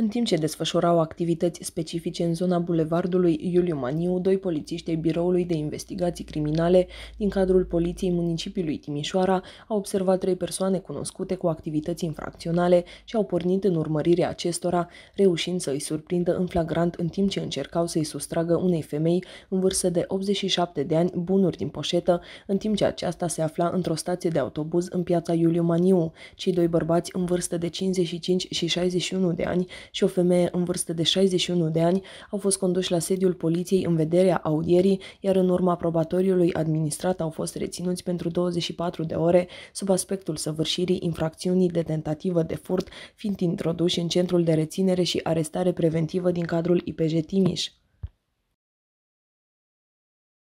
În timp ce desfășurau activități specifice în zona bulevardului Iuliu Maniu, doi polițiști ai Biroului de Investigații Criminale din cadrul Poliției Municipiului Timișoara au observat trei persoane cunoscute cu activități infracționale și au pornit în urmărirea acestora, reușind să îi surprindă în flagrant în timp ce încercau să îi sustragă unei femei în vârstă de 87 de ani bunuri din poșetă, în timp ce aceasta se afla într-o stație de autobuz în piața Iuliu Maniu. Cei doi bărbați în vârstă de 55 și 61 de ani și o femeie în vârstă de 61 de ani au fost conduși la sediul poliției în vederea audierii, iar în urma probatoriului administrat au fost reținuți pentru 24 de ore sub aspectul săvârșirii infracțiunii de tentativă de furt, fiind introduși în centrul de reținere și arestare preventivă din cadrul IPJ Timiș.